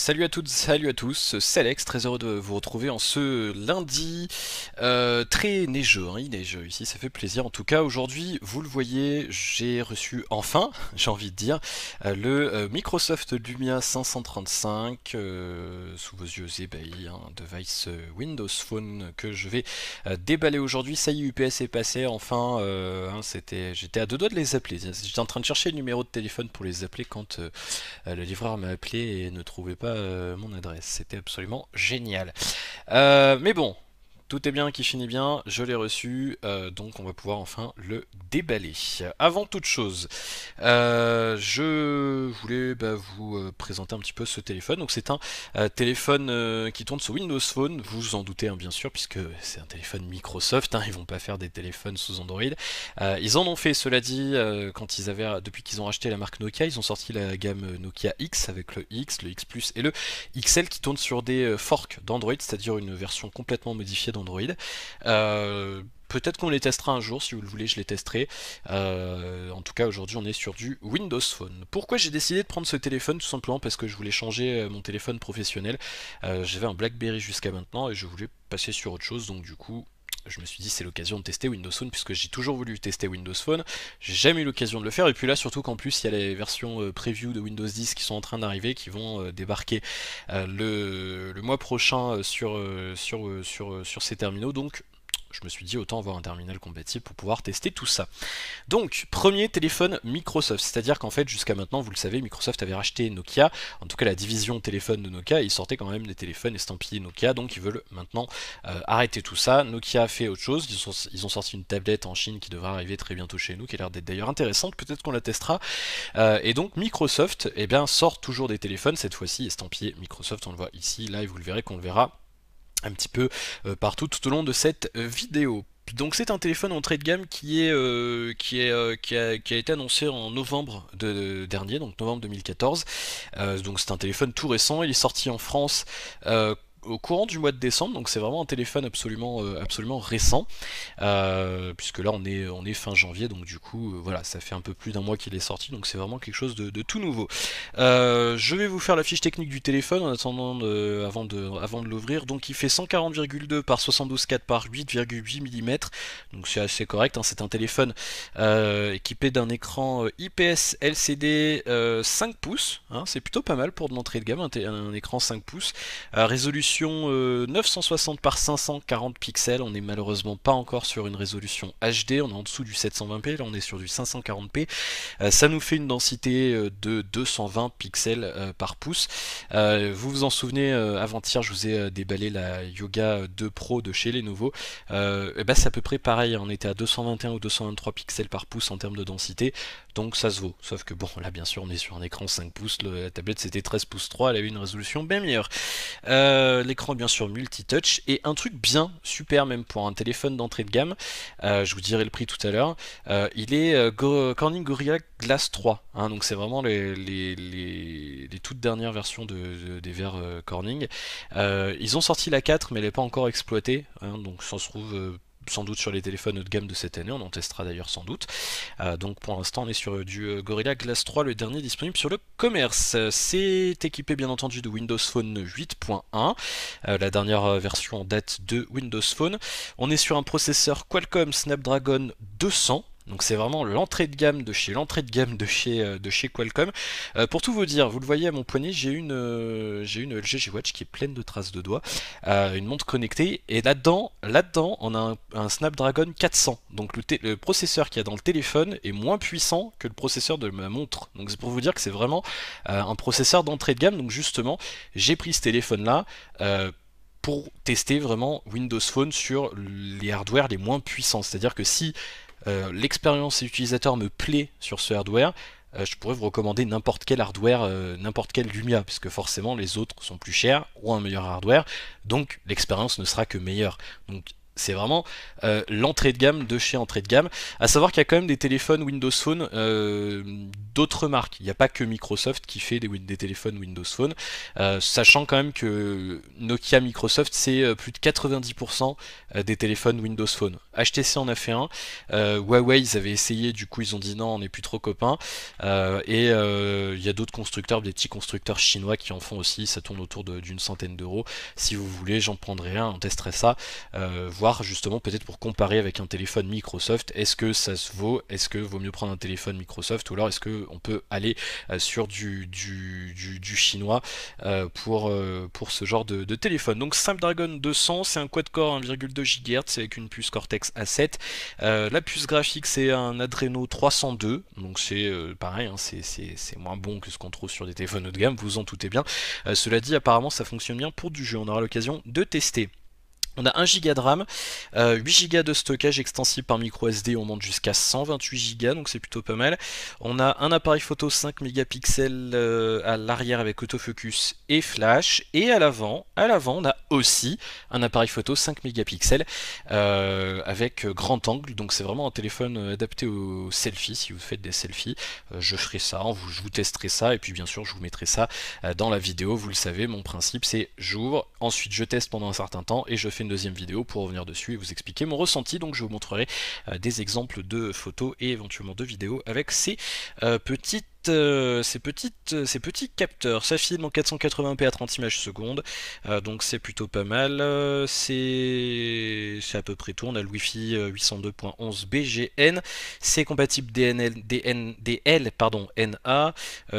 Salut à toutes, salut à tous, c'est Alex, très heureux de vous retrouver en ce lundi euh, très neigeux, hein, ici, ça fait plaisir en tout cas. Aujourd'hui, vous le voyez, j'ai reçu enfin, j'ai envie de dire, euh, le euh, Microsoft Lumia 535 sous vos yeux ébahis, hein, un device Windows Phone que je vais déballer aujourd'hui. Ça y est, UPS est passé, enfin, hein, c'était, j'étais à deux doigts de les appeler, j'étais en train de chercher le numéro de téléphone pour les appeler quand le livreur m'a appelé et ne trouvait pas euh, mon adresse. C'était absolument génial. Euh, mais bon, tout est bien qui finit bien, je l'ai reçu, euh, donc on va pouvoir enfin le déballer. Avant toute chose, euh, je voulais bah, vous euh, présenter un petit peu ce téléphone. Donc c'est un téléphone qui tourne sous Windows Phone, vous vous en doutez hein, bien sûr, puisque c'est un téléphone Microsoft, hein, ils vont pas faire des téléphones sous Android. ils en ont fait, cela dit, quand ils avaient, depuis qu'ils ont acheté la marque Nokia, ils ont sorti la gamme Nokia X avec le X, le X Plus et le XL qui tourne sur des forks d'Android, c'est-à-dire une version complètement modifiée Android. Euh, peut-être qu'on les testera un jour, si vous le voulez, je les testerai. Euh, en tout cas, aujourd'hui, on est sur du Windows Phone. Pourquoi j'ai décidé de prendre ce téléphone Tout simplement parce que je voulais changer euh, mon téléphone professionnel. J'avais un BlackBerry jusqu'à maintenant et je voulais passer sur autre chose, donc du coup, je me suis dit c'est l'occasion de tester Windows Phone puisque j'ai toujours voulu tester Windows Phone, j'ai jamais eu l'occasion de le faire et puis là surtout qu'en plus il y a les versions euh, preview de Windows 10 qui sont en train d'arriver qui vont euh, débarquer euh, le, mois prochain sur, sur, sur, sur ces terminaux donc je me suis dit autant avoir un terminal compatible pour pouvoir tester tout ça. Donc, premier téléphone Microsoft, c'est-à-dire qu'en fait, jusqu'à maintenant, vous le savez, Microsoft avait racheté Nokia, en tout cas la division téléphone de Nokia, ils sortaient quand même des téléphones estampillés Nokia, donc ils veulent maintenant euh, arrêter tout ça. Nokia a fait autre chose, ils, ont sorti une tablette en Chine qui devrait arriver très bientôt chez nous, qui a l'air d'être d'ailleurs intéressante, peut-être qu'on la testera. Euh, et donc, Microsoft, eh bien, sort toujours des téléphones, cette fois-ci estampillés Microsoft, on le voit ici, là, et vous le verrez qu'on le verra un petit peu euh, partout tout au long de cette euh, vidéo. Donc c'est un téléphone entrée de gamme qui, est, euh, qui, est, qui, a, été annoncé en novembre de, dernier, donc novembre 2014. donc c'est un téléphone tout récent, il est sorti en France au courant du mois de décembre, donc c'est vraiment un téléphone absolument, euh, absolument récent, euh, puisque là on est, on est fin janvier, donc du coup euh, voilà, ça fait un peu plus d'un mois qu'il est sorti, donc c'est vraiment quelque chose de, tout nouveau. je vais vous faire la fiche technique du téléphone en attendant avant de, avant de l'ouvrir, donc il fait 140,2 par 72,4 par 8,8 mm, donc c'est assez correct, hein, c'est un téléphone équipé d'un écran IPS LCD 5 pouces, hein. c'est plutôt pas mal pour de l'entrée de gamme, un, écran 5 pouces, résolution 960 euh, par 540 pixels. On est malheureusement pas encore sur une résolution HD, on est en dessous du 720p, là on est sur du 540p. Euh, ça nous fait une densité euh, de 220 pixels par pouce. vous vous en souvenez, avant-hier je vous ai déballé la Yoga 2 Pro de chez Lenovo. Eh nouveaux. Ben, c'est à peu près pareil, hein. on était à 221 ou 223 pixels par pouce en termes de densité, donc ça se vaut. Sauf que bon, là bien sûr on est sur un écran 5 pouces, la tablette c'était 13 pouces 3, elle a une résolution bien meilleure. Euh, l'écran bien sûr multi-touch et un truc bien, super même pour un téléphone d'entrée de gamme, euh, je vous dirai le prix tout à l'heure, euh, il est Corning Gorilla Glass 3, hein, donc c'est vraiment les, les, toutes dernières versions de, des verres Corning. ils ont sorti la 4 mais elle n'est pas encore exploitée, hein, donc ça se trouve sans doute sur les téléphones haut de gamme de cette année, on en testera d'ailleurs sans doute. Euh, donc pour l'instant on est sur euh, du euh, Gorilla Glass 3, le dernier disponible sur le commerce. C'est équipé bien entendu de Windows Phone 8.1, la dernière version en date de Windows Phone. On est sur un processeur Qualcomm Snapdragon 200 donc c'est vraiment l'entrée de gamme de chez l'entrée de gamme de chez, euh, de chez Qualcomm. Euh, pour tout vous dire, vous le voyez à mon poignet, j'ai une, euh, une LG G-Watch qui est pleine de traces de doigts, une montre connectée, et là-dedans, là-dedans, on a un, Snapdragon 400. Donc le, le processeur qu'il y a dans le téléphone est moins puissant que le processeur de ma montre. Donc c'est pour vous dire que c'est vraiment un processeur d'entrée de gamme. Donc justement, j'ai pris ce téléphone-là pour tester vraiment Windows Phone sur les hardware les moins puissants. C'est-à-dire que si euh, l'expérience utilisateur me plaît sur ce hardware, euh, je pourrais vous recommander n'importe quel hardware, euh, n'importe quel Lumia, puisque forcément les autres sont plus chers ou un meilleur hardware, donc l'expérience ne sera que meilleure. Donc c'est vraiment l'entrée de gamme de chez entrée de gamme. À savoir qu'il y a quand même des téléphones Windows Phone d'autres marques. Il n'y a pas que Microsoft qui fait des, des téléphones Windows Phone, sachant quand même que Nokia Microsoft c'est plus de 90% des téléphones Windows Phone. HTC en a fait un. Euh, Huawei, ils avaient essayé, du coup, ils ont dit non, on n'est plus trop copains. Euh, et euh, il y a d'autres constructeurs, des petits constructeurs chinois qui en font aussi. Ça tourne autour d'une centaine d'euros. Si vous voulez, j'en prendrai un, on testerait ça. voir justement, peut-être pour comparer avec un téléphone Microsoft, est-ce que ça se vaut Est-ce que vaut mieux prendre un téléphone Microsoft Ou alors est-ce qu'on peut aller sur du, du, chinois pour, pour ce genre de, de téléphone Donc Snapdragon 200, c'est un quad-core 1,2 GHz avec une puce Cortex à 7 euh, la puce graphique, c'est un Adreno 302, donc c'est euh, pareil, hein, c'est moins bon que ce qu'on trouve sur des téléphones haut de gamme, vous en doutez bien. Euh, cela dit, apparemment, ça fonctionne bien pour du jeu, on aura l'occasion de tester. On a 1 Go de RAM, 8 euh, Go de stockage extensible par micro SD, on monte jusqu'à 128 Go, donc c'est plutôt pas mal. On a un appareil photo 5 mégapixels euh, à l'arrière avec autofocus et flash, et à l'avant, à l'avant, on a aussi un appareil photo 5 mégapixels euh, avec grand angle, donc c'est vraiment un téléphone adapté aux selfies. Si vous faites des selfies, je ferai ça, vous, je vous testerai ça, et puis bien sûr, je vous mettrai ça dans la vidéo. Vous le savez, mon principe c'est j'ouvre, ensuite je teste pendant un certain temps et je fais une deuxième vidéo pour revenir dessus et vous expliquer mon ressenti. Donc je vous montrerai euh, des exemples de photos et éventuellement de vidéos avec ces euh, petites euh, ces, petites, euh, ces petits capteurs, ça filme en 480p à 30 images secondes, euh, donc c'est plutôt pas mal. c'est c'est à peu près tout. On a le Wifi 802.11 BGN, c'est compatible DNL, DN, DL, pardon, NA,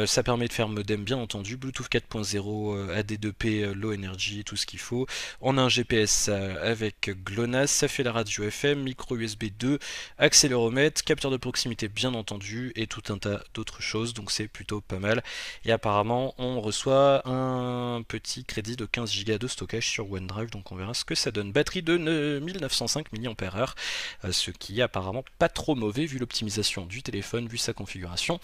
ça permet de faire modem bien entendu, Bluetooth 4.0, AD2P, low energy, tout ce qu'il faut. On a un GPS avec GLONASS, ça fait la radio FM, micro USB 2, accéléromètre, capteur de proximité bien entendu, et tout un tas d'autres choses donc c'est plutôt pas mal. Et apparemment, on reçoit un petit crédit de 15 Go de stockage sur OneDrive, donc on verra ce que ça donne. Batterie de 1905 mAh, euh, ce qui est apparemment pas trop mauvais vu l'optimisation du téléphone, vu sa configuration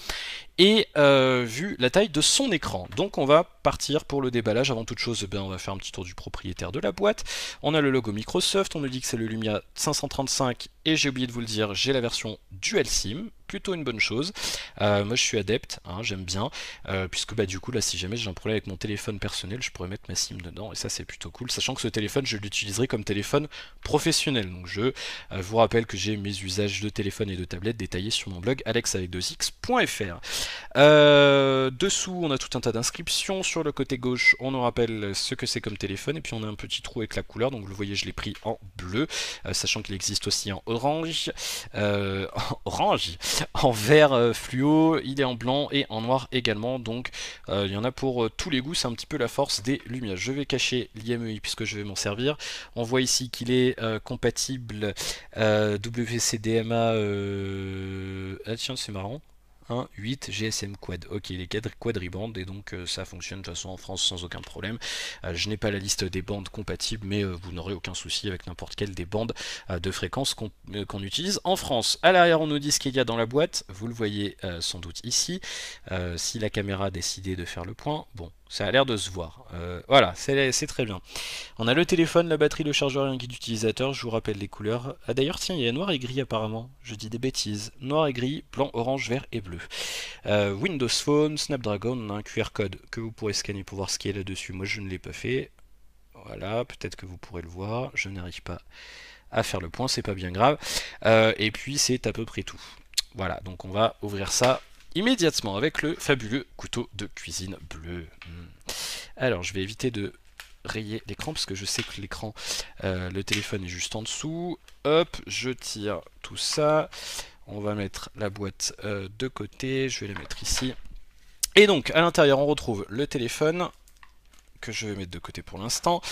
et euh, vu la taille de son écran. Donc on va partir pour le déballage. Avant toute chose, eh on va faire un petit tour du propriétaire de la boîte. On a le logo Microsoft, on nous dit que c'est le Lumia 535 et j'ai oublié de vous le dire, j'ai la version Dual SIM plutôt une bonne chose. Euh, moi je suis adepte, hein, j'aime bien, euh, puisque bah, du coup là si jamais j'ai un problème avec mon téléphone personnel, je pourrais mettre ma SIM dedans, et ça c'est plutôt cool, sachant que ce téléphone je l'utiliserai comme téléphone professionnel. Donc je euh, vous rappelle que j'ai mes usages de téléphone et de tablette détaillés sur mon blog alexavec2x.fr. dessous on a tout un tas d'inscriptions, sur le côté gauche on nous rappelle ce que c'est comme téléphone, et puis on a un petit trou avec la couleur, donc vous le voyez je l'ai pris en bleu, euh, sachant qu'il existe aussi en orange, euh, en orange, en vert euh, fluo, il est en blanc et en noir également, donc il y en a pour tous les goûts, c'est un petit peu la force des lumières. Je vais cacher l'IMEI puisque je vais m'en servir. On voit ici qu'il est compatible WCDMA... Ah tiens, c'est marrant. 1, 8 GSM Quad. Ok, les quadribandes, et donc euh, ça fonctionne de toute façon en France sans aucun problème. Euh, je n'ai pas la liste des bandes compatibles, mais euh, vous n'aurez aucun souci avec n'importe quelle des bandes de fréquence qu'on utilise en France. À l'arrière, on nous dit ce qu'il y a dans la boîte. Vous le voyez sans doute ici. si la caméra a décidé de faire le point, bon, ça a l'air de se voir. Euh, voilà, c'est très bien. On a le téléphone, la batterie, le chargeur et un guide utilisateur. Je vous rappelle les couleurs. Ah, D'ailleurs, tiens, il y a noir et gris apparemment. Je dis des bêtises. Noir et gris, blanc, orange, vert et bleu. Euh, Windows Phone, Snapdragon, un QR code que vous pourrez scanner pour voir ce qu'il y a là-dessus. Moi, je ne l'ai pas fait. Voilà, peut-être que vous pourrez le voir. Je n'arrive pas à faire le point, c'est pas bien grave. Euh, et puis, c'est à peu près tout. Voilà, donc on va ouvrir ça immédiatement avec le fabuleux couteau de cuisine bleu. Hmm. Alors, je vais éviter de rayer l'écran parce que je sais que l'écran, euh, le téléphone est juste en dessous. Hop, je tire tout ça. On va mettre la boîte euh, de côté. Je vais la mettre ici. Et donc, à l'intérieur, on retrouve le téléphone, que je vais mettre de côté pour l'instant.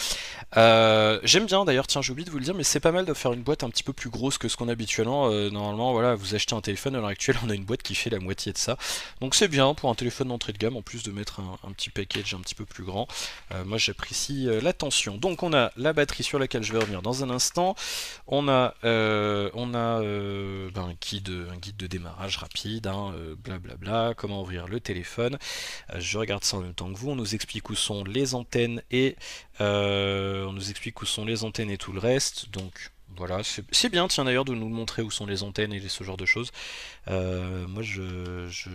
Euh, j'aime bien d'ailleurs, tiens j'ai de vous le dire, mais c'est pas mal de faire une boîte un petit peu plus grosse que ce qu'on a habituellement. Euh, normalement voilà, vous achetez un téléphone à l'heure actuelle, on a une boîte qui fait la moitié de ça. Donc c'est bien pour un téléphone d'entrée de gamme, en plus de mettre un, petit package un petit peu plus grand. Euh, moi j'apprécie l'attention. Donc on a la batterie sur laquelle je vais revenir dans un instant. On a, on a ben, un, guide, de démarrage rapide, hein, blablabla, bla comment ouvrir le téléphone. je regarde ça en même temps que vous, on nous explique où sont les et euh, on nous explique où sont les antennes et tout le reste. Donc voilà, c'est bien tiens d'ailleurs de nous montrer où sont les antennes et ce genre de choses. Euh, moi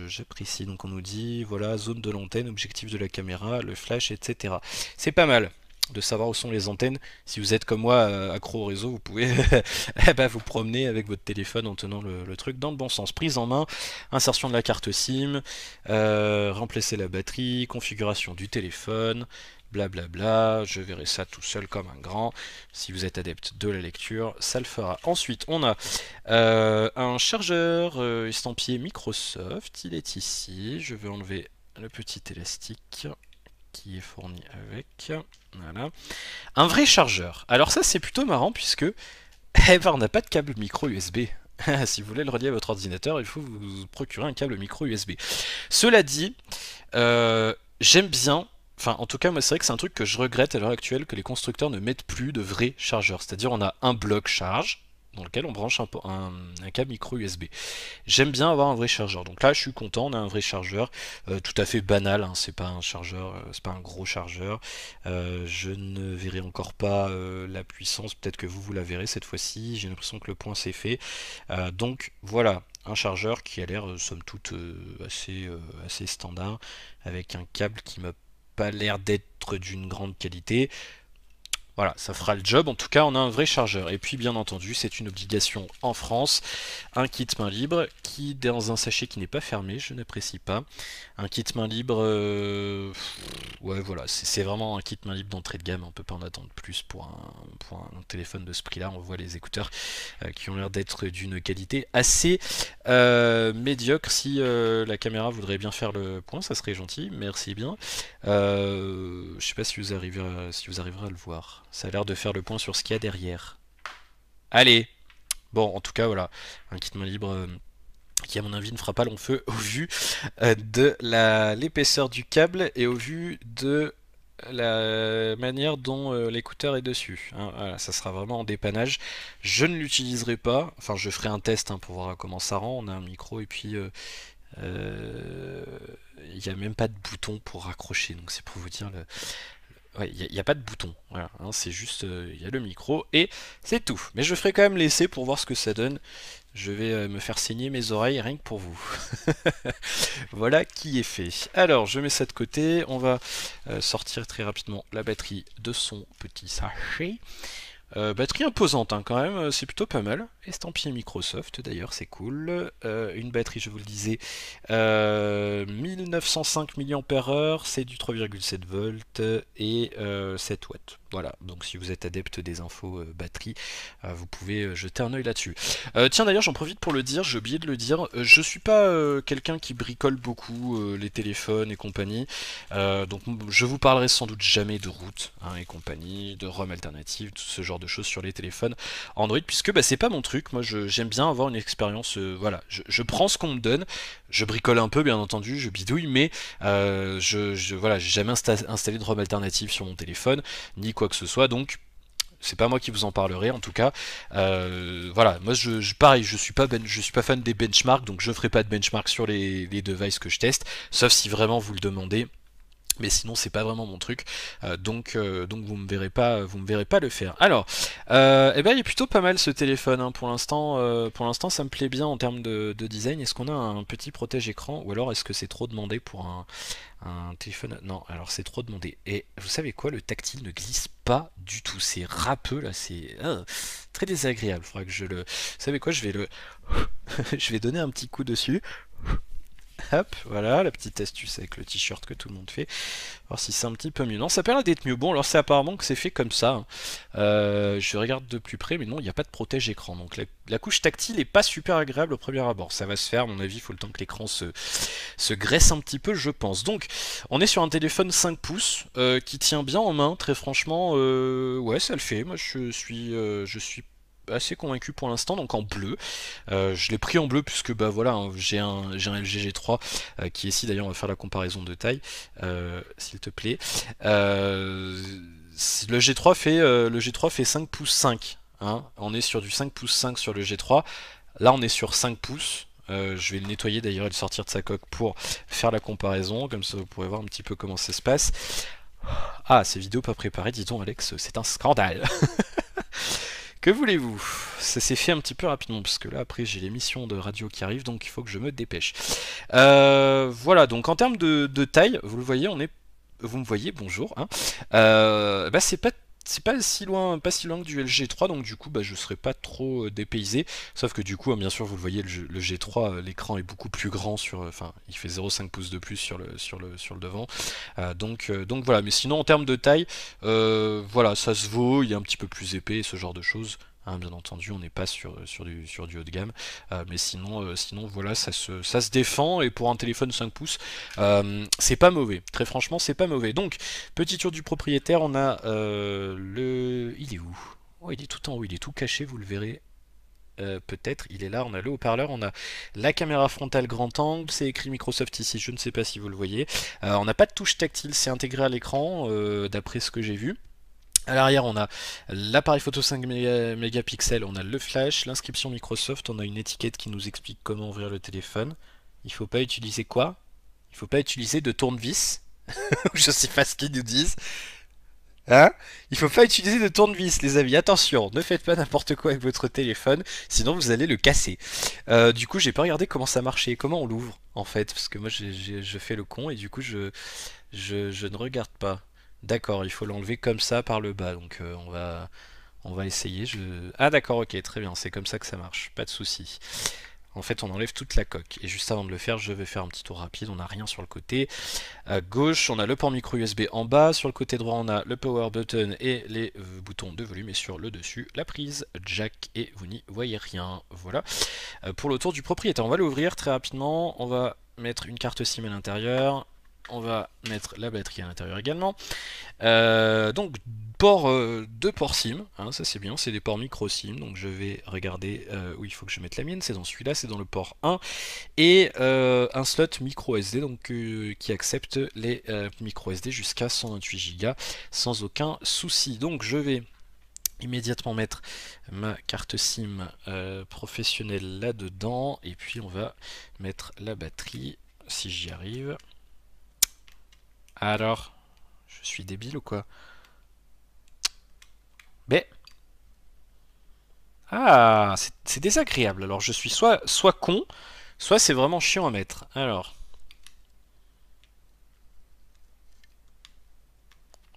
j'apprécie, je, donc on nous dit voilà zone de l'antenne, objectif de la caméra, le flash, etc. C'est pas mal de savoir où sont les antennes. Si vous êtes comme moi euh, accro au réseau, vous pouvez eh ben, vous promener avec votre téléphone en tenant le, truc dans le bon sens. Prise en main, insertion de la carte SIM, remplacer la batterie, configuration du téléphone, blablabla, je verrai ça tout seul comme un grand. Si vous êtes adepte de la lecture, ça le fera. Ensuite, on a euh, un chargeur euh, estampillé Microsoft, il est ici, je vais enlever le petit élastique qui est fourni avec, voilà. Un vrai chargeur, alors ça c'est plutôt marrant puisque eh ben, on n'a pas de câble micro USB. si vous voulez le relier à votre ordinateur, il faut vous procurer un câble micro USB. Cela dit, euh, j'aime bien Enfin, en tout cas, moi, c'est vrai que c'est un truc que je regrette à l'heure actuelle que les constructeurs ne mettent plus de vrais chargeurs. C'est-à-dire, on a un bloc charge dans lequel on branche un, câble micro USB. J'aime bien avoir un vrai chargeur. Donc là, je suis content, on a un vrai chargeur euh, tout à fait banal. Hein, c'est pas un chargeur, euh, c'est pas un gros chargeur. Euh, je ne verrai encore pas la puissance. Peut-être que vous, vous la verrez cette fois-ci. J'ai l'impression que le point s'est fait. donc voilà, un chargeur qui a l'air, somme toute, assez, assez standard, avec un câble qui m'a pas l'air d'être d'une grande qualité. Voilà, ça fera le job. En tout cas, on a un vrai chargeur. Et puis, bien entendu, c'est une obligation en France. Un kit main libre qui, dans un sachet qui n'est pas fermé, je n'apprécie pas. Un kit main libre... Euh, ouais, voilà, c'est vraiment un kit main libre d'entrée de gamme. On peut pas en attendre plus pour un, téléphone de ce prix-là. On voit les écouteurs euh, qui ont l'air d'être d'une qualité assez euh, médiocre. Si la caméra voudrait bien faire le point, ça serait gentil. Merci bien. je sais pas si vous, arrivez si vous arriverez à le voir. Ça a l'air de faire le point sur ce qu'il y a derrière. Allez Bon, en tout cas, voilà. Un kit main libre euh, qui, à mon avis, ne fera pas long feu au vu euh, de l'épaisseur du câble et au vu de la manière dont euh, l'écouteur est dessus. Hein. voilà, ça sera vraiment en dépannage. Je ne l'utiliserai pas. Enfin, je ferai un test hein, pour voir comment ça rend. On a un micro et puis il n'y a même pas de bouton pour raccrocher. Donc c'est pour vous dire le, il n'y a, pas de bouton, hein, c'est juste, il euh, y a le micro et c'est tout. Mais je ferai quand même l'essai pour voir ce que ça donne. Je vais euh, me faire saigner mes oreilles rien que pour vous. voilà qui est fait. Alors, je mets ça de côté, on va euh, sortir très rapidement la batterie de son petit sachet. Euh, batterie imposante hein, quand même, euh, c'est plutôt pas mal. Estampillé Microsoft d'ailleurs, c'est cool. Euh, une batterie, je vous le disais, 1905 mAh, c'est du 3,7 volts et 7 watts. Voilà, donc si vous êtes adepte des infos batterie, vous pouvez jeter un oeil là-dessus. tiens d'ailleurs, j'en profite pour le dire, j'ai oublié de le dire, je suis pas quelqu'un qui bricole beaucoup les téléphones et compagnie, donc je vous parlerai sans doute jamais de route hein, et compagnie, de ROM alternative, tout ce genre de choses sur les téléphones Android, puisque bah, c'est pas mon truc. Moi, j'aime bien avoir une expérience. Euh, voilà, je, prends ce qu'on me donne, je bricole un peu, bien entendu, je bidouille, mais euh, je, je, voilà, j'ai jamais installé de ROM alternative sur mon téléphone, ni quoi que ce soit, donc c'est pas moi qui vous en parlerai en tout cas. Euh, voilà, moi je, pareil, je suis pas ben, je suis pas fan des benchmarks, donc je ferai pas de benchmark sur les, les devices que je teste, sauf si vraiment vous le demandez mais sinon c'est pas vraiment mon truc euh, donc euh, donc vous me verrez pas vous me verrez pas le faire alors euh, eh ben il est plutôt pas mal ce téléphone hein. pour l'instant pour l'instant ça me plaît bien en termes de, design est-ce qu'on a un petit protège écran ou alors est-ce que c'est trop demandé pour un, téléphone non alors c'est trop demandé et vous savez quoi le tactile ne glisse pas du tout c'est râpeux là c'est hein, très désagréable que je le vous savez quoi je vais le je vais donner un petit coup dessus Hop, voilà, la petite astuce avec le t-shirt que tout le monde fait. Voir si c'est un petit peu mieux. Non, ça permet d'être mieux. Bon, alors c'est apparemment que c'est fait comme ça. Hein. Euh, je regarde de plus près, mais non, il n'y a pas de protège écran. Donc la, couche tactile n'est pas super agréable au premier abord. Ça va se faire, à mon avis, il faut le temps que l'écran se, se graisse un petit peu, je pense. Donc, on est sur un téléphone 5 pouces euh, qui tient bien en main, très franchement. Euh, ouais, ça le fait. Moi, je suis, je suis assez convaincu pour l'instant, donc en bleu. Euh, je l'ai pris en bleu puisque bah voilà, hein, j'ai un, j'ai un LG 3 euh, qui est ici d'ailleurs on va faire la comparaison de taille, euh, s'il te plaît. le G3 fait le G3 fait 5 pouces 5. Hein. On est sur du 5 pouces 5 sur le G3. Là on est sur 5 pouces. je vais le nettoyer d'ailleurs et le sortir de sa coque pour faire la comparaison, comme ça vous pourrez voir un petit peu comment ça se passe. Ah, ces vidéos pas préparées, dis donc Alex, c'est un scandale Que voulez-vous Ça s'est fait un petit peu rapidement, parce que là, après, j'ai l'émission de radio qui arrive, donc il faut que je me dépêche. Euh, voilà, donc en termes de, taille, vous le voyez, on est... Vous me voyez, bonjour. Hein. Euh, bah, c'est pas c'est pas si loin, pas si loin que du LG3, donc du coup bah, je serais pas trop euh, dépaysé. Sauf que du coup, hein, bien sûr, vous le voyez, le, G3, euh, l'écran est beaucoup plus grand sur, euh, enfin, il fait 0,5 pouces de plus sur le sur le sur le devant. donc donc voilà. Mais sinon, en termes de taille, voilà, ça se vaut. Il est un petit peu plus épais, ce genre de choses. Hein, bien entendu, on n'est pas sur, euh, du, haut de gamme. Euh, mais sinon, euh, voilà, ça se, défend. Et pour un téléphone 5 pouces, c'est pas mauvais. Très franchement, c'est pas mauvais. Donc, petit tour du propriétaire, on a le. Il est où oh, il est tout en haut, il est tout caché, vous le verrez. peut-être, il est là, on a le haut-parleur, on a la caméra frontale grand angle, c'est écrit Microsoft ici, je ne sais pas si vous le voyez. on n'a pas de touche tactile, c'est intégré à l'écran, d'après ce que j'ai vu. A l'arrière, on a l'appareil photo 5 mégapixels, on a le flash, l'inscription Microsoft, on a une étiquette qui nous explique comment ouvrir le téléphone. Il ne faut pas utiliser quoi Il ne faut pas utiliser de tournevis. Je ne sais pas ce qu'ils nous disent. Hein Il faut pas utiliser de tournevis, les amis. Attention, ne faites pas n'importe quoi avec votre téléphone, sinon vous allez le casser. Euh, du coup, j'ai pas regardé comment ça marchait, comment on l'ouvre, en fait, parce que moi, je fais le con et du coup, je, je ne regarde pas. D'accord, il faut l'enlever comme ça par le bas. Donc euh, on, va, on va essayer. Ah d'accord, ok, très bien. C'est comme ça que ça marche. Pas de souci. En fait, on enlève toute la coque. Et juste avant de le faire, je vais faire un petit tour rapide. On n'a rien sur le côté. gauche, on a le port micro USB en bas. Sur le côté droit, on a le power button et les euh, boutons de volume. Et sur le dessus, la prise jack. Et vous n'y voyez rien. Voilà. Euh, pour le tour du propriétaire, on va l'ouvrir très rapidement. On va mettre une carte SIM à l'intérieur on va mettre la batterie à l'intérieur également. Euh, donc port, euh, deux ports SIM, hein, ça c'est bien, c'est des ports micro SIM, donc je vais regarder euh, où il faut que je mette la mienne, c'est dans celui-là, c'est dans le port 1, et un slot micro SD donc, qui accepte les micro SD jusqu'à 128 Go sans aucun souci. Donc je vais immédiatement mettre ma carte SIM professionnelle là-dedans, et puis on va mettre la batterie si j'y arrive. Alors, je suis débile ou quoi Mais... Ah, c'est désagréable. Alors, je suis soit, soit con, soit c'est vraiment chiant à mettre. Alors...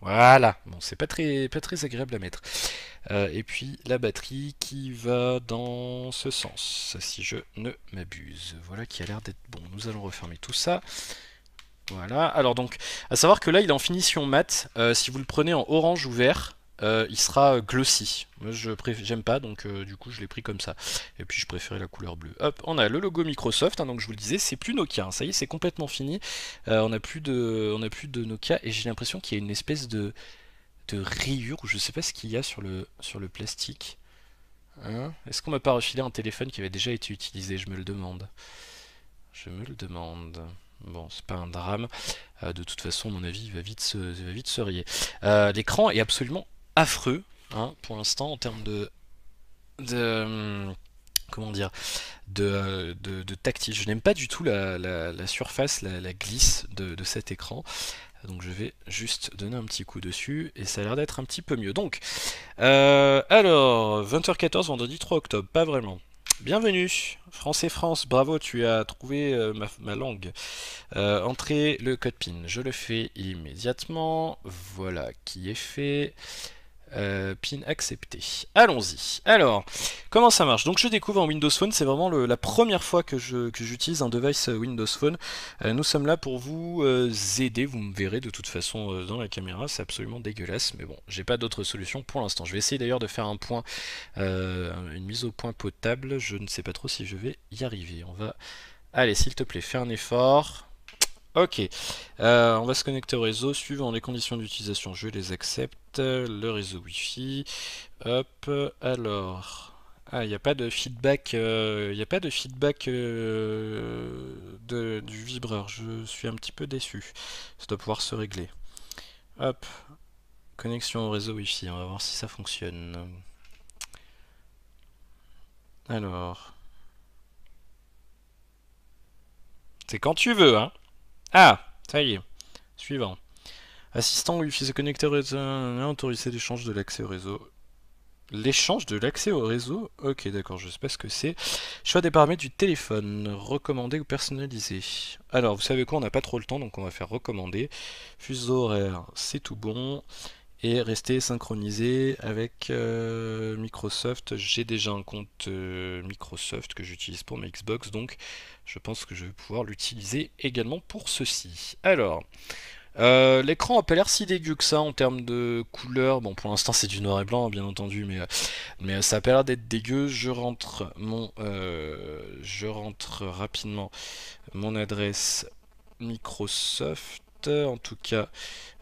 Voilà, bon c'est pas très, pas très agréable à mettre. Euh, et puis la batterie qui va dans ce sens, si je ne m'abuse. Voilà qui a l'air d'être bon. Nous allons refermer tout ça. Voilà, alors donc, à savoir que là il est en finition mat, euh, si vous le prenez en orange ou vert, euh, il sera euh, glossy. Moi je j'aime pas, donc du coup je l'ai pris comme ça. Et puis je préférais la couleur bleue. Hop, on a le logo Microsoft, hein, donc je vous le disais, c'est plus Nokia, hein. ça y est, c'est complètement fini. on n'a plus, de, on a plus de Nokia, et j'ai l'impression qu'il y a une espèce de, rayure, ou je sais pas ce qu'il y a sur le, sur le plastique. Hein Est-ce qu'on m'a pas refilé un téléphone qui avait déjà été utilisé Je me le demande. Je me le demande. Bon, c'est pas un drame. Euh, de toute façon, mon avis, il va vite se, va vite se euh, L'écran est absolument affreux, hein, pour l'instant, en termes de... de hum, comment dire, euh, de, de, tactile. Je n'aime pas du tout la, la, surface, la, glisse de, cet écran. Donc je vais juste donner un petit coup dessus et ça a l'air d'être un petit peu mieux. Donc, alors, 20h14 vendredi 3 octobre, pas vraiment. Bienvenue Français France, bravo, tu as trouvé euh, ma, langue. Euh, entrez le code PIN, je le fais immédiatement. Voilà qui est fait. Euh, pin accepté. Allons-y. Alors, comment ça marche Donc je découvre en Windows Phone, c'est vraiment la première fois que, je, que j'utilise un device euh, Windows Phone. Euh, nous sommes là pour vous aider, vous me verrez de toute façon dans la caméra, c'est absolument dégueulasse, mais bon, j'ai pas d'autre solution pour l'instant. Je vais essayer d'ailleurs de faire un point, une mise au point potable, je ne sais pas trop si je vais y arriver. On va... Allez, s'il te plaît, fais un effort. Ok, on va se connecter au réseau suivant les conditions d'utilisation. Je les accepte le réseau wifi Hop, alors. Ah, il n'y a pas de feedback, euh, il n'y a pas de feedback euh, du vibreur. Je suis un petit peu déçu. Ça doit pouvoir se régler. Hop, connexion au réseau wifi On va voir si ça fonctionne. Alors, c'est quand tu veux, hein. Ah, ça y est. Suivant. Assistant Wi-Fi se connecter autoriser l'échange de l'accès au réseau. L'échange de l'accès au réseau Ok, d'accord, je sais pas ce que c'est. Choix des paramètres du téléphone, recommandé ou personnalisé. Alors, vous savez quoi, on n'a pas trop le temps, donc on va faire recommander. Fuse horaire, c'est tout bon. Et rester synchronisé avec euh, Microsoft. J'ai déjà un compte euh, Microsoft que j'utilise pour ma Xbox, donc je pense que je vais pouvoir l'utiliser également pour ceci. Alors, euh, l'écran a pas l'air si dégueu que ça en termes de couleur. Bon, pour l'instant, c'est du noir et blanc, bien entendu, mais, euh, mais euh, ça a pas l'air d'être dégueu. Je rentre mon, je rentre rapidement mon adresse Microsoft. En tout cas,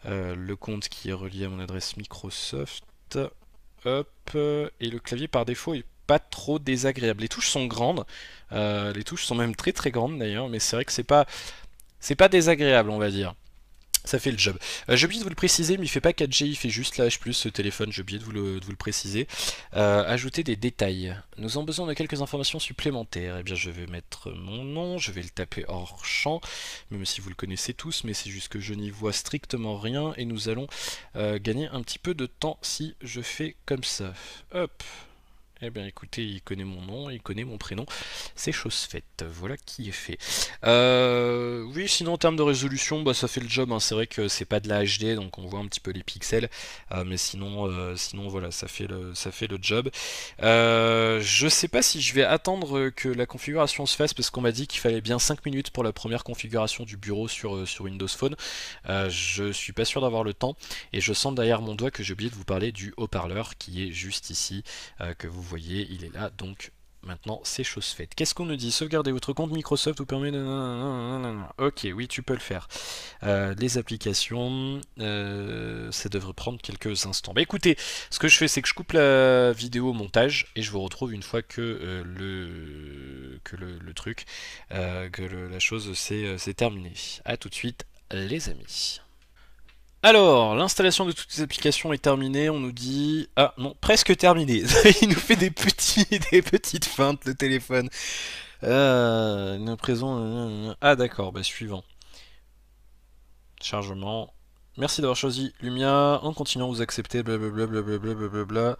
le compte qui est relié à mon adresse Microsoft. Hop, et le clavier par défaut est pas trop désagréable. Les touches sont grandes, les touches sont même très très grandes d'ailleurs, mais c'est vrai que c'est pas c'est pas désagréable, on va dire. Ça fait le job. Euh, j'ai oublié de vous le préciser, mais il fait pas 4G, il fait juste la H+, ce téléphone, j'ai oublié de vous le, préciser. Euh, ajouter des détails. Nous avons besoin de quelques informations supplémentaires. Eh bien, je vais mettre mon nom, je vais le taper hors champ, même si vous le connaissez tous, mais c'est juste que je n'y vois strictement rien, et nous allons euh, gagner un petit peu de temps si je fais comme ça. Hop eh bien écoutez, il connaît mon nom, il connaît mon prénom, c'est chose faite, voilà qui est fait. Euh, oui, sinon en termes de résolution, bah, ça fait le job, hein. c'est vrai que c'est pas de la HD, donc on voit un petit peu les pixels, euh, mais sinon, euh, sinon voilà, ça fait le, ça fait le job. je sais pas si je vais attendre que la configuration se fasse, parce qu'on m'a dit qu'il fallait bien 5 minutes pour la première configuration du bureau sur, sur Windows Phone. je suis pas sûr d'avoir le temps, et je sens derrière mon doigt que j'ai oublié de vous parler du haut-parleur qui est juste ici, que vous voyez, il est là, donc maintenant c'est chose faite. Qu'est-ce qu'on nous dit Sauvegarder votre compte Microsoft vous permet de... Ok, oui, tu peux le faire. Euh, les applications, euh, ça devrait prendre quelques instants. Mais bah, écoutez, ce que je fais, c'est que je coupe la vidéo au montage et je vous retrouve une fois que euh, le truc, que la chose c'est terminée. A tout de suite, les amis. Alors, l'installation de toutes les applications est terminée, on nous dit... Ah non, presque terminée. Il nous fait des, petits, des petites feintes le téléphone. Euh, présent... Euh, euh, euh, ah d'accord, bah suivant. Chargement. Merci d'avoir choisi Lumia. En continuant, vous acceptez blablabla.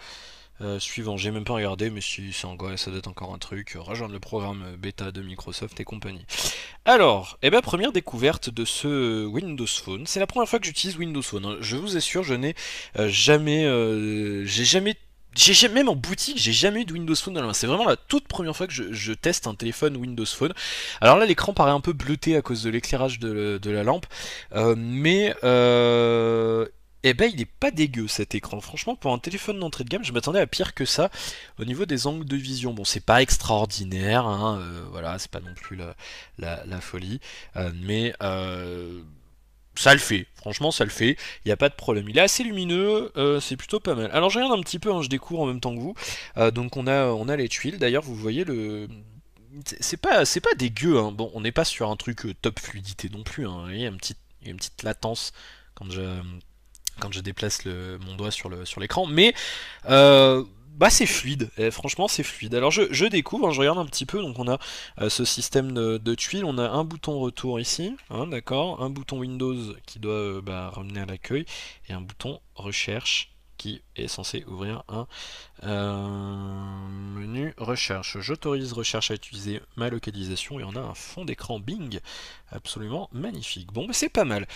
Euh, suivant, j'ai même pas regardé, mais si c'est encore, ça encore un truc, euh, rejoindre le programme bêta de Microsoft et compagnie. Alors, et eh ben, première découverte de ce Windows Phone. C'est la première fois que j'utilise Windows Phone. Hein. Je vous assure, je n'ai euh, jamais, j'ai jamais j'ai même en boutique, j'ai jamais eu de Windows Phone dans la main. C'est vraiment la toute première fois que je, teste un téléphone Windows Phone. Alors là, l'écran paraît un peu bleuté à cause de l'éclairage de, la lampe, mais euh, eh ben il est pas dégueu cet écran. Franchement, pour un téléphone d'entrée de gamme, je m'attendais à pire que ça au niveau des angles de vision. Bon, c'est pas extraordinaire, hein, euh, voilà, c'est pas non plus la, folie, euh, mais euh, ça le fait. Franchement, ça le fait. Il n'y a pas de problème. Il est assez lumineux, c'est plutôt pas mal. Alors, je regarde un petit peu, hein, je découvre en même temps que vous. donc, on a, on a les tuiles. D'ailleurs, vous voyez le c'est pas c'est pas dégueu hein. bon on n'est pas sur un truc top fluidité non plus hein. il y a une petite, une petite latence quand je quand je déplace mon doigt sur l'écran. mais euh, bah, c'est fluide, eh, franchement c'est fluide. Alors je, découvre, hein, je regarde un petit peu, donc on a euh, ce système de, tuiles, on a un bouton retour ici, hein, d'accord, un bouton Windows qui doit euh, bah, ramener à l'accueil, et un bouton recherche qui est censé ouvrir un euh, menu recherche. J'autorise recherche à utiliser ma localisation et on a un fond d'écran Bing absolument magnifique. Bon, c'est pas mal.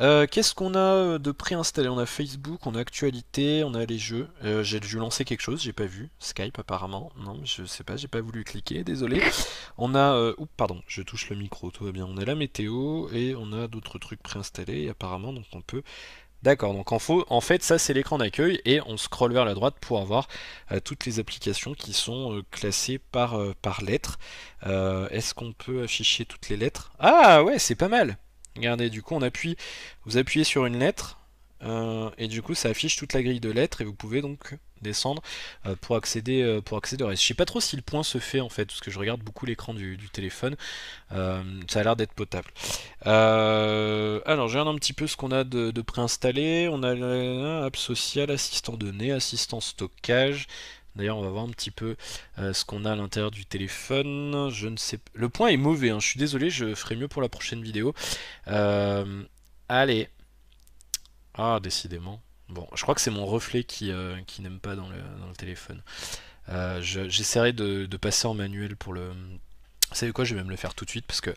Euh, qu'est-ce qu'on a euh, de préinstallé On a Facebook, on a actualité, on a les jeux. j'ai dû lancer quelque chose, j'ai pas vu. Skype apparemment. Non, je sais pas, j'ai pas voulu cliquer, désolé. On a... oups, pardon, je touche le micro, tout va bien. On a la météo et on a d'autres trucs préinstallés et apparemment, donc on peut D'accord, donc en, fait ça c'est l'écran d'accueil et on scrolle vers la droite pour avoir euh, toutes les applications qui sont euh, classées par, euh, par lettres. Est-ce qu'on peut afficher toutes les lettres Ah ouais, c'est pas mal Regardez, du coup on appuie, vous appuyez sur une lettre, euh, et du coup, ça affiche toute la grille de lettres et vous pouvez donc descendre euh, pour accéder euh, pour accéder au reste. Je sais pas trop si le point se fait en fait, parce que je regarde beaucoup l'écran du, téléphone. ça a l'air d'être potable. alors, je regarde un petit peu ce qu'on a de, préinstallé. On a app social, assistant données, assistant stockage. D'ailleurs, on va voir un petit peu ce qu'on a à l'intérieur du téléphone. Je ne sais Le point est mauvais, hein. je suis désolé, je ferai mieux pour la prochaine vidéo. Allez, ah, décidément. Bon, je crois que c'est mon reflet qui, euh, n'aime pas dans le, téléphone. Euh, j'essaierai de, passer en manuel pour le... Vous savez quoi, je vais même le faire tout de suite parce que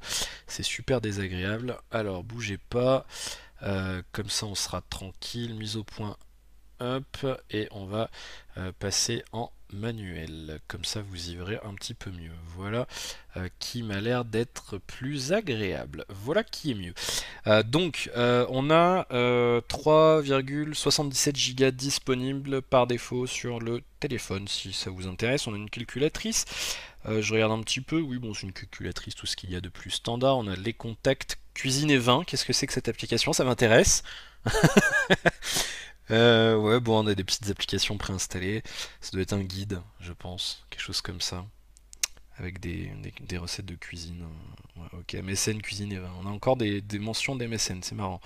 c'est super désagréable. Alors, bougez pas. Euh, comme ça, on sera tranquille. Mise au point et on va euh, passer en manuel. Comme ça, vous y verrez un petit peu mieux. Voilà euh, qui m'a l'air d'être plus agréable. Voilà qui est mieux. Euh, donc, on a 3,77 Go disponibles par défaut sur le téléphone, si ça vous intéresse. On a une calculatrice. je regarde un petit peu. Oui, bon, c'est une calculatrice, tout ce qu'il y a de plus standard. On a les contacts cuisine et vin. Qu'est-ce que c'est que cette application Ça m'intéresse. Euh, ouais, bon, on a des petites applications préinstallées. Ça doit être un guide, je pense, quelque chose comme ça, avec des, recettes de cuisine. Euh, ok, MSN, cuisine et eh ben, On a encore des, des mentions d'MSN, c'est marrant.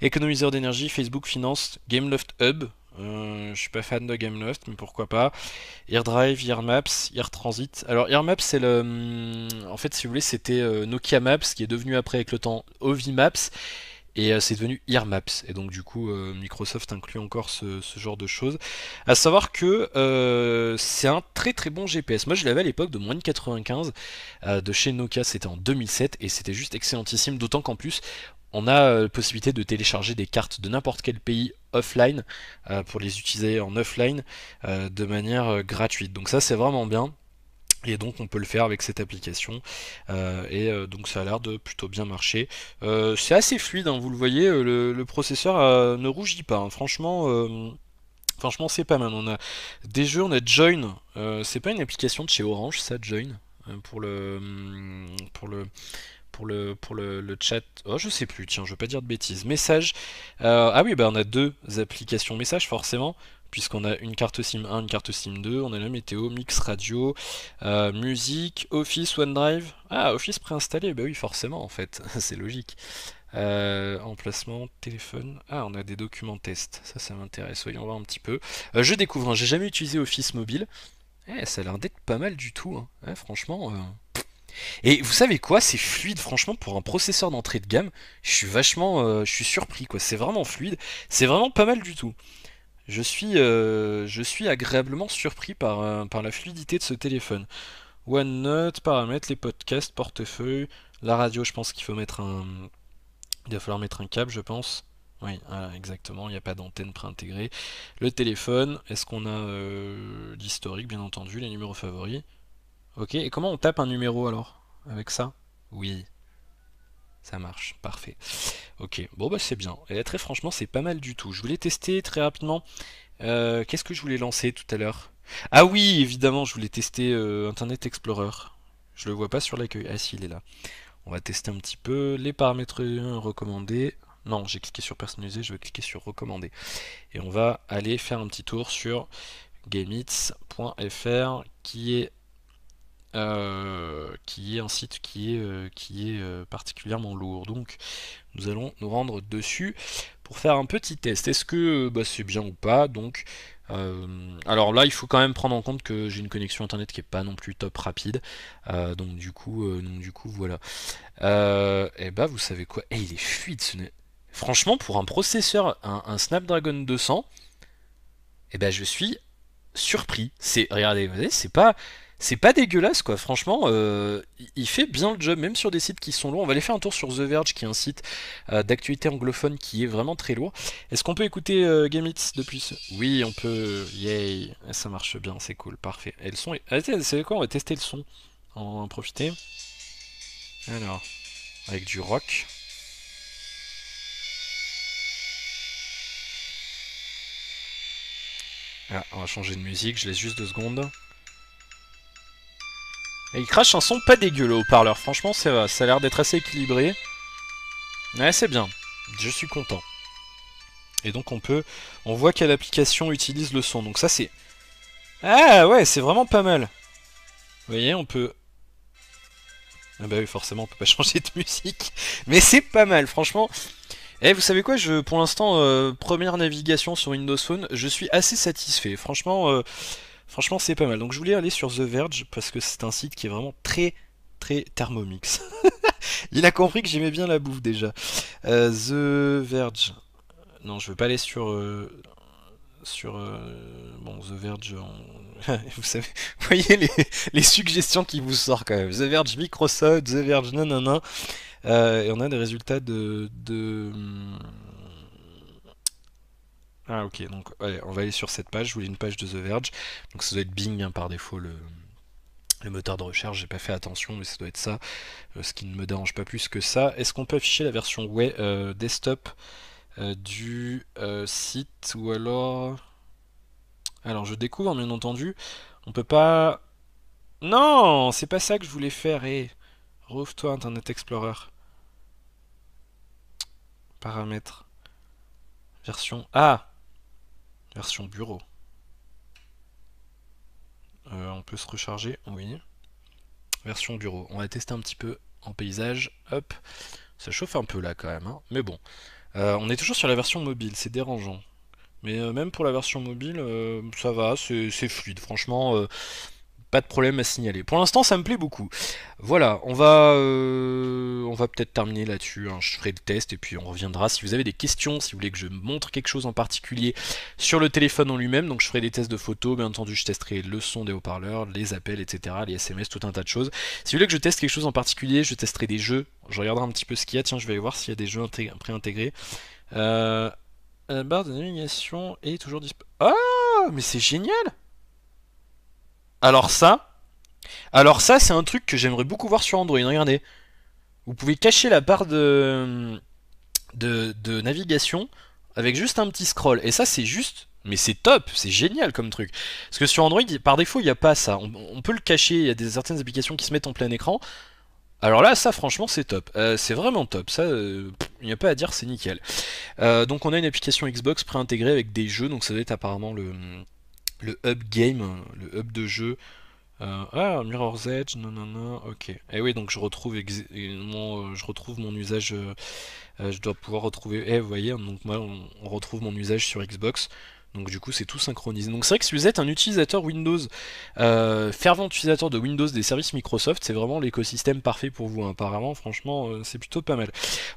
Économiseur d'énergie, Facebook Finance, Gameloft Hub. Euh, je suis pas fan de Gameloft, mais pourquoi pas. AirDrive, AirMaps, AirTransit. Alors AirMaps, c'est le... Hum, en fait, si vous voulez, c'était euh, Nokia Maps, qui est devenu après avec le temps Ovi Maps et euh, c'est devenu Maps. Et donc du coup, euh, Microsoft inclut encore ce, genre de choses. À savoir que euh, c'est un très très bon GPS. Moi, je l'avais à l'époque de moins de 95 de chez Nokia. C'était en 2007 et c'était juste excellentissime. D'autant qu'en plus, on a la possibilité de télécharger des cartes de n'importe quel pays offline pour les utiliser en offline de manière gratuite. Donc ça, c'est vraiment bien. Et donc on peut le faire avec cette application. Euh, et euh, donc ça a l'air de plutôt bien marcher. Euh, c'est assez fluide, hein, vous le voyez, le, processeur ne rougit pas. Hein. franchement, franchement c'est pas mal. On a des jeux, on a Join. c'est pas une application de chez Orange, ça Join. Mm, pour le. Pour le pour le, pour le, chat. Oh, je sais plus, tiens, je veux pas dire de bêtises. Message. ah oui, bah on a deux applications message, forcément puisqu'on a une carte SIM 1, une carte SIM 2, on a la météo, mix radio, euh, musique, Office, OneDrive. Ah, Office préinstallé, bah oui, forcément en fait, c'est logique. Euh, emplacement, téléphone. Ah, on a des documents test. Ça, ça m'intéresse. Voyons voir un petit peu. Euh, je découvre, hein, j'ai jamais utilisé Office mobile. Eh, ça a l'air d'être pas mal du tout. Hein. Eh, franchement. Et vous savez quoi, c'est fluide, franchement, pour un processeur d'entrée de gamme, je suis vachement, je suis surpris, quoi. C'est vraiment fluide, c'est vraiment pas mal du tout je suis, euh, je suis agréablement surpris par, euh, par la fluidité de ce téléphone. OneNote, paramètres, les podcasts, portefeuille, la radio, je pense qu'il faut mettre un... Il va falloir mettre un câble, je pense. Oui, exactement, il n'y a pas d'antenne préintégrée. Le téléphone, est-ce qu'on a euh, l'historique, bien entendu, les numéros favoris Ok, et comment on tape un numéro alors Avec ça Oui, ça marche, parfait. Ok, bon bah c'est bien. Et très franchement, c'est pas mal du tout. Je voulais tester très rapidement. Euh, qu'est-ce que je voulais lancer tout à l'heure Ah oui, évidemment, je voulais tester euh, Internet Explorer. Je le vois pas sur l'accueil. Ah si, il est là. On va tester un petit peu les paramètres recommandés. Non, j'ai cliqué sur personnaliser, je vais cliquer sur recommander. Et on va aller faire un petit tour sur gamits.fr qui est euh, qui est un site qui est, euh, qui est euh, particulièrement lourd. Donc nous allons nous rendre dessus pour faire un petit test. Est-ce que bah, c'est bien ou pas Donc alors là il faut quand même prendre en compte que j'ai une connexion internet qui est pas non plus top rapide. donc du coup non, du coup voilà. et bah vous savez quoi et eh, il est fluide ce Franchement pour un processeur, un, Snapdragon 200, et eh bah, je suis surpris. C'est, regardez, c'est pas, c'est pas dégueulasse quoi. Franchement, euh, il fait bien le job, même sur des sites qui sont lourds. On va aller faire un tour sur The Verge, qui est un site euh, d'actualité anglophone qui est vraiment très lourd. Est-ce qu'on peut écouter euh, Gamits depuis Oui, on peut. Yay, ah, ça marche bien, c'est cool, parfait. Et le son, ah, c'est quoi On va tester le son, on va en profiter. Alors, avec du rock. Ah, on va changer de musique, je laisse juste deux secondes. Et il crache un son pas dégueulasse au haut-parleur, franchement ça va, ça a l'air d'être assez équilibré. Ouais c'est bien, je suis content. Et donc on peut, on voit quelle application utilise le son, donc ça c'est... Ah ouais, c'est vraiment pas mal. Vous voyez, on peut... Ah bah oui, forcément on peut pas changer de musique, mais c'est pas mal, franchement... Eh, vous savez quoi, je, pour l'instant, euh, première navigation sur Windows Phone, je suis assez satisfait. Franchement, euh, franchement c'est pas mal. Donc je voulais aller sur The Verge parce que c'est un site qui est vraiment très très Thermomix. Il a compris que j'aimais bien la bouffe déjà. Euh, The Verge. Non, je veux pas aller sur sur bon The Verge vous savez voyez les, les, suggestions qui vous sortent quand même The Verge Microsoft The Verge nanana euh, et on a des résultats de, hum, Ah ok, donc on va aller sur cette page, je voulais une page de The Verge, donc ça doit être Bing hein, par défaut le, moteur de recherche, j'ai pas fait attention, mais ça doit être ça, euh, ce qui ne me dérange pas plus que ça. Est-ce qu'on peut afficher la version web, euh, desktop du site ou alors... Alors je découvre bien entendu, on peut pas... Non, c'est pas ça que je voulais faire, et eh, rouve toi Internet Explorer. Paramètres. Version. A, Version bureau. Euh, on peut se recharger, oui. Version bureau. On va tester un petit peu en paysage. Hop. Ça chauffe un peu là quand même. Hein. Mais bon. Euh, on est toujours sur la version mobile, c'est dérangeant. Mais euh, même pour la version mobile, ça va, c'est fluide. Franchement, pas de problème à signaler. Pour l'instant, ça me plaît beaucoup. Voilà, on va, euh, on va peut-être terminer là-dessus. Hein. Je ferai le test et puis on reviendra. Si vous avez des questions, si vous voulez que je montre quelque chose en particulier sur le téléphone en lui-même, donc je ferai des tests de photos, bien entendu, je testerai le son des haut-parleurs, les appels, etc., les SMS, tout un tas de choses. Si vous voulez que je teste quelque chose en particulier, je testerai des jeux. Je regarderai un petit peu ce qu'il y a. Tiens, je vais aller voir s'il y a des jeux pré-intégrés. Euh, la barre de navigation est toujours disponible. Ah, mais c'est génial alors ça, alors ça c'est un truc que j'aimerais beaucoup voir sur Android. Regardez, vous pouvez cacher la barre de, de, navigation avec juste un petit scroll. Et ça c'est juste mais c'est top, c'est génial comme truc. Parce que sur Android, par défaut, il n'y a pas ça. On, peut le cacher, il y a des, certaines applications qui se mettent en plein écran. Alors là, ça franchement, c'est top. Euh, c'est vraiment top, ça, euh, il n'y a pas à dire, c'est nickel. Euh, donc on a une application Xbox pré-intégrée avec des jeux, donc ça doit être apparemment le, le hub game, le hub de jeu. Euh, ah, Mirror's Edge, non, non, non, ok. Et eh oui, donc je retrouve, mon, euh, je retrouve mon usage, euh, je dois pouvoir retrouver, eh, vous voyez, donc moi, on, retrouve mon usage sur Xbox. Donc du coup c'est tout synchronisé. Donc c'est vrai que si vous êtes un utilisateur Windows, fervent utilisateur de Windows des services Microsoft, c'est vraiment l'écosystème parfait pour vous. Hein. Apparemment, franchement, c'est plutôt pas mal.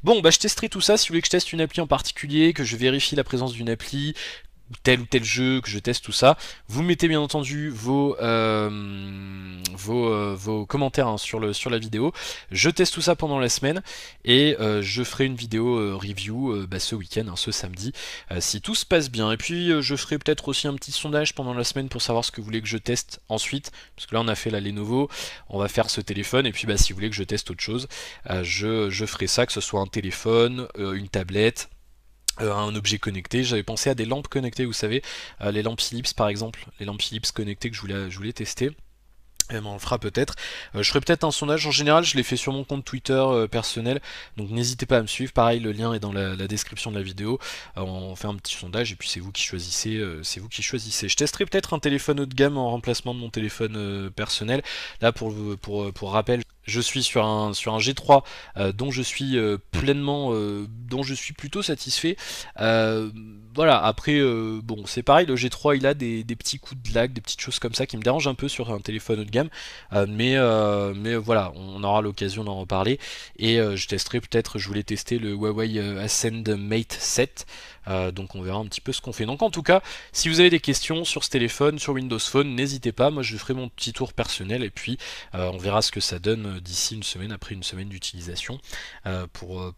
Bon, bah je testerai tout ça. Si vous voulez que je teste une appli en particulier, que je vérifie la présence d'une appli, tel ou tel jeu que je teste tout ça. Vous mettez bien entendu vos euh, euh, vos, commentaires hein, sur le sur la vidéo. Je teste tout ça pendant la semaine et euh, je ferai une vidéo review bah, ce week-end, hein, ce samedi, si tout se passe bien. Et puis je ferai peut-être aussi un petit sondage pendant la semaine pour savoir ce que vous voulez que je teste ensuite, parce que là on a fait la Lenovo, on va faire ce téléphone et puis bah, si vous voulez que je teste autre chose, je, je ferai ça, que ce soit un téléphone, une tablette euh, un objet connecté. J'avais pensé à des lampes connectées, vous savez, euh, les lampes Philips par exemple, les lampes Philips connectées que je voulais, je voulais tester on le fera peut-être. Euh, je ferai peut-être un sondage. En général, je l'ai fait sur mon compte Twitter euh, personnel. Donc n'hésitez pas à me suivre. Pareil, le lien est dans la, description de la vidéo. Euh, on fait un petit sondage et puis c'est vous qui choisissez. c'est vous qui choisissez. Je testerai peut-être un téléphone haut de gamme en remplacement de mon téléphone personnel. Là, pour, rappel, je suis sur un, sur un G3 dont je suis pleinement, dont je suis plutôt satisfait. voilà, après, bon, c'est pareil, le G3 il a des, des, petits coups de lag, des petites choses comme ça qui me dérangent un peu sur un téléphone haut de gamme. Euh, euh, mais, voilà, on aura l'occasion d'en reparler. Et euh, je testerai peut-être, je voulais tester le Huawei Ascend Mate 7. donc on verra un petit peu ce qu'on fait. Donc en tout cas, si vous avez des questions sur ce téléphone, sur Windows Phone, n'hésitez pas, moi je ferai mon petit tour personnel et puis on verra ce que ça donne d'ici une semaine, après une semaine d'utilisation, pour,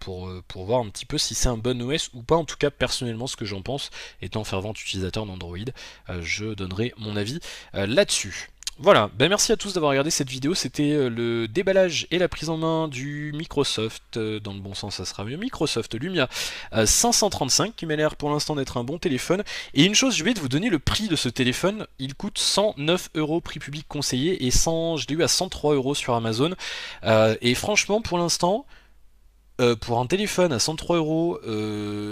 voir un petit peu si c'est un bon OS ou pas, en tout cas personnellement ce que j'en pense, étant fervent utilisateur d'Android, je donnerai mon avis là-dessus. Voilà, ben merci à tous d'avoir regardé cette vidéo, c'était euh, le déballage et la prise en main du Microsoft, euh, dans le bon sens ça sera mieux, Microsoft Lumia 535 euh, qui m'a l'air pour l'instant d'être un bon téléphone, et une chose je vais vous donner le prix de ce téléphone, il coûte 109 euros prix public conseillé et 100, je l'ai eu à 103 euros sur Amazon, et franchement pour l'instant... pour un téléphone à 103 euros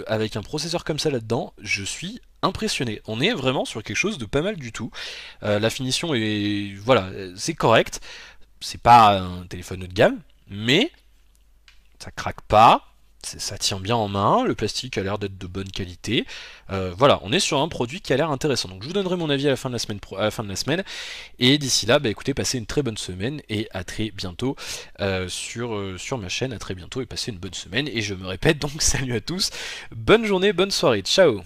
avec un processeur comme ça là-dedans, je suis impressionné. On est vraiment sur quelque chose de pas mal du tout. Euh, la finition est. Voilà, c'est correct. C'est pas un téléphone haut de gamme, mais ça craque pas. Ça tient bien en main, le plastique a l'air d'être de bonne qualité. Euh, voilà, on est sur un produit qui a l'air intéressant. Donc je vous donnerai mon avis à la fin de la semaine. la fin de la semaine. Et d'ici là, bah, écoutez, passez une très bonne semaine et à très bientôt euh, sur, sur ma chaîne. À très bientôt et passez une bonne semaine. Et je me répète donc, salut à tous, bonne journée, bonne soirée, ciao